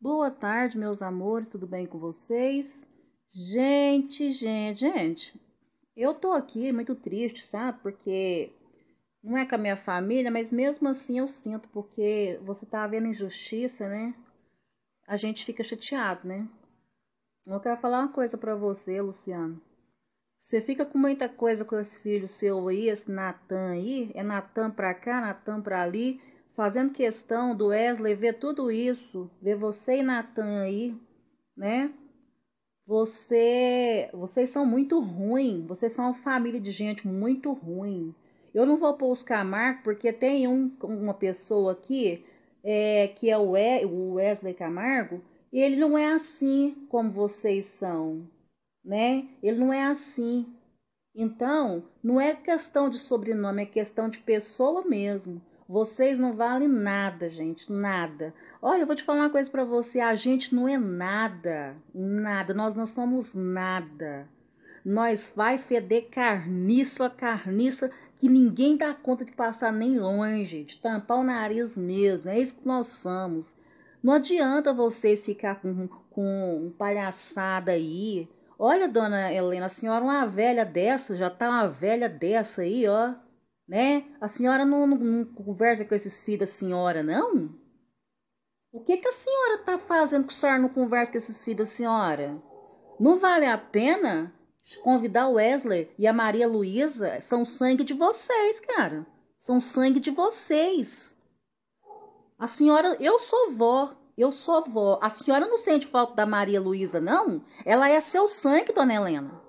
Boa tarde, meus amores, tudo bem com vocês? Gente, gente, gente, eu tô aqui muito triste, sabe? Porque não é com a minha família, mas mesmo assim eu sinto, porque você tá vendo injustiça, né? A gente fica chateado, né? Eu quero falar uma coisa para você, Luciano. Você fica com muita coisa com esse filho seu aí, esse Natan aí, é Natan pra cá, Natan pra ali fazendo questão do Wesley ver tudo isso, ver você e Natan aí, né? Você, vocês são muito ruim, vocês são uma família de gente muito ruim. Eu não vou buscar Marco porque tem um, uma pessoa aqui é, que é o, o Wesley Camargo e ele não é assim como vocês são, né? Ele não é assim. Então, não é questão de sobrenome, é questão de pessoa mesmo. Vocês não valem nada, gente, nada. Olha, eu vou te falar uma coisa para você, a gente não é nada, nada, nós não somos nada. Nós vai feder carniça, carniça, que ninguém dá conta de passar nem longe, de tampar o nariz mesmo, é isso que nós somos. Não adianta vocês ficar com, com um palhaçada aí. Olha, dona Helena, a senhora é uma velha dessa, já tá uma velha dessa aí, ó né? A senhora não, não, não conversa com esses filhos da senhora, não? O que, que a senhora tá fazendo que a senhora não conversa com esses filhos da senhora? Não vale a pena convidar o Wesley e a Maria Luísa? São sangue de vocês, cara. São sangue de vocês. A senhora, eu sou vó, eu sou vó. A senhora não sente falta da Maria Luísa, não? Ela é seu sangue, dona Helena.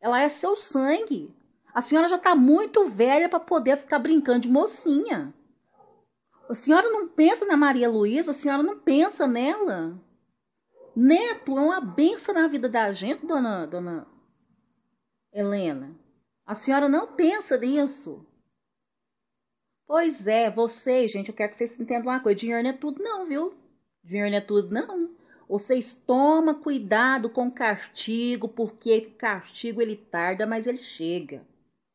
Ela é seu sangue. A senhora já está muito velha para poder ficar brincando de mocinha. A senhora não pensa na Maria Luísa, a senhora não pensa nela. Neto é uma benção na vida da gente, dona, dona Helena. A senhora não pensa nisso. Pois é, vocês, gente, eu quero que vocês entendam uma coisa. Dinheiro não é tudo não, viu? Dinheiro não é tudo não. Vocês tomam cuidado com o castigo, porque castigo ele tarda, mas ele chega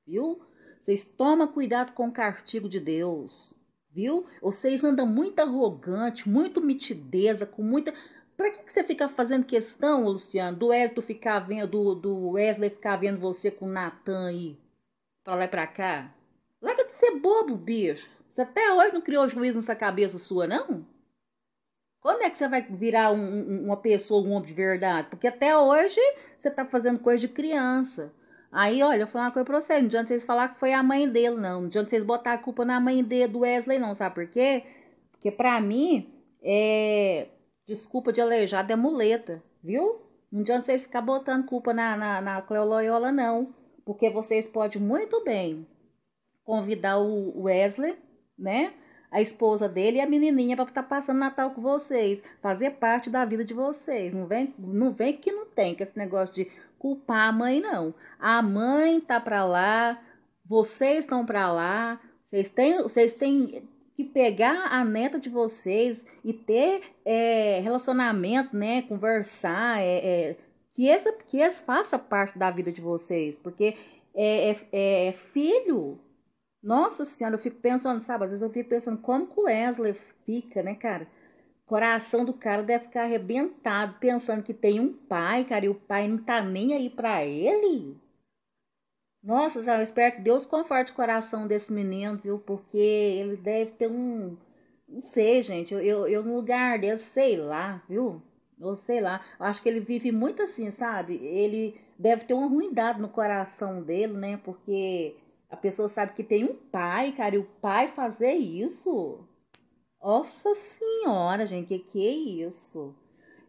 viu? Vocês tomam cuidado com o castigo de Deus, viu? Vocês andam muito arrogante, muito mitideza, com muita. Pra que, que você fica fazendo questão, Luciano, do Hélito ficar vendo, do, do Wesley ficar vendo você com o Natan aí, pra lá e pra cá? Larga de ser bobo, bicho. Você até hoje não criou juízo nessa cabeça sua, não? Quando é que você vai virar um, uma pessoa, um homem de verdade? Porque até hoje você tá fazendo coisa de criança. Aí, olha, eu falo uma coisa pra vocês, não adianta vocês falar que foi a mãe dele, não. Não adianta vocês botar a culpa na mãe dele, do Wesley, não. Sabe por quê? Porque pra mim, é... Desculpa de aleijado é muleta, viu? Não adianta vocês ficar botando culpa na, na, na Cleo Loyola, não. Porque vocês podem muito bem convidar o Wesley, né? a esposa dele e a menininha para estar tá passando Natal com vocês, fazer parte da vida de vocês. Não vem, não vem que não tem que esse negócio de culpar a mãe não. A mãe tá para lá, vocês estão para lá, vocês têm, vocês têm que pegar a neta de vocês e ter é, relacionamento, né, conversar, é, é, que essa que essa faça parte da vida de vocês, porque é, é, é filho nossa Senhora, eu fico pensando, sabe? Às vezes eu fico pensando como que o Wesley fica, né, cara? O coração do cara deve ficar arrebentado, pensando que tem um pai, cara, e o pai não tá nem aí pra ele. Nossa, senhora, eu espero que Deus conforte o coração desse menino, viu? Porque ele deve ter um. Não sei, gente. Eu, eu, eu no lugar dele, sei lá, viu? Eu sei lá. acho que ele vive muito assim, sabe? Ele deve ter uma ruindade no coração dele, né? Porque a pessoa sabe que tem um pai, cara, e o pai fazer isso. Nossa senhora, gente, que que é isso?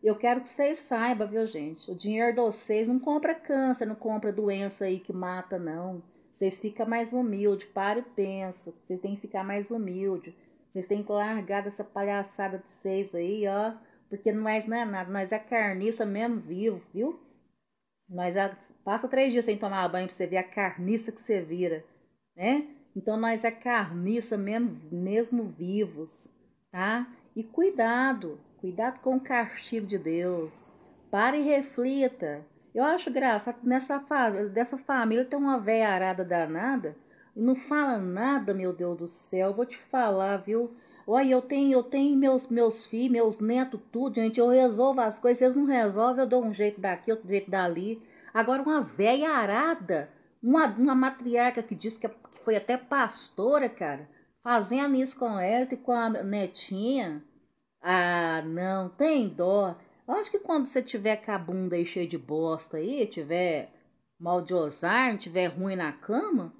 Eu quero que vocês saibam, viu, gente? O dinheiro de vocês não compra câncer, não compra doença aí que mata, não. Vocês ficam mais humildes, para e pensa. Vocês têm que ficar mais humildes. Vocês têm que largar dessa palhaçada de vocês aí, ó. Porque nós não é nada, nós é carniça mesmo vivo, viu? Nós é... passa três dias sem tomar banho pra você ver a carniça que você vira né? Então nós é carniça mesmo, mesmo vivos, tá? E cuidado, cuidado com o castigo de Deus. Pare e reflita. Eu acho graça, nessa família, dessa família tem uma velha arada danada e não fala nada, meu Deus do céu. Eu vou te falar, viu? Olha, eu tenho, eu tenho meus, meus filhos, meus netos, tudo, gente. Eu resolvo as coisas, vocês não resolvem, eu dou um jeito daqui, outro jeito dali. Agora, uma velha arada uma, uma matriarca que diz é, que foi até pastora, cara, fazendo isso com ela e com a netinha. Ah, não, tem dó. Eu acho que quando você tiver com a bunda aí cheia de bosta aí, tiver mal de osar tiver ruim na cama,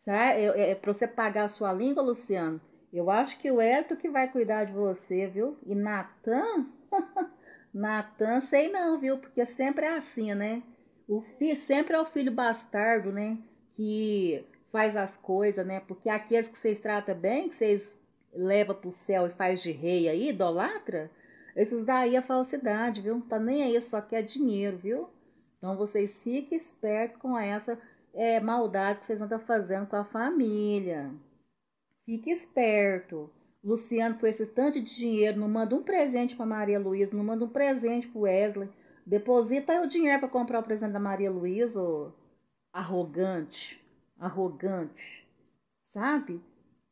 sabe? é, é pra você pagar a sua língua, Luciano, eu acho que o Elton que vai cuidar de você, viu? E Natan, Natan, sei não, viu? Porque sempre é assim, né? O filho sempre é o filho bastardo, né? Que faz as coisas, né? Porque aqueles que vocês tratam bem, que vocês levam pro céu e faz de rei aí, idolatra, esses daí é falsidade, viu? Tá nem aí, só que é dinheiro, viu? Então vocês fiquem espertos com essa é, maldade que vocês andam fazendo com a família. Fique esperto. Luciano, com esse tanto de dinheiro, não manda um presente para Maria Luísa, não manda um presente para Wesley. Deposita aí o dinheiro para comprar o presente da Maria Luísa, ô, arrogante, arrogante, sabe?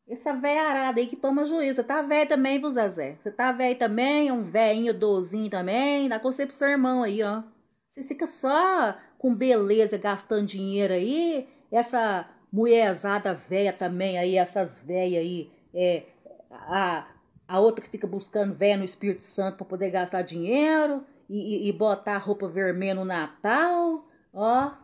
Essa véia arada aí que toma juízo. Você tá velho também, viu, Zezé? Você tá velho também, um velhinho dozinho também. Dá conselho pro seu irmão aí, ó. Você fica só com beleza gastando dinheiro aí. Essa mulherzada velha também aí, essas velhas aí. É, a, a outra que fica buscando véia no Espírito Santo para poder gastar dinheiro e, e, botar roupa vermelha no Natal, ó,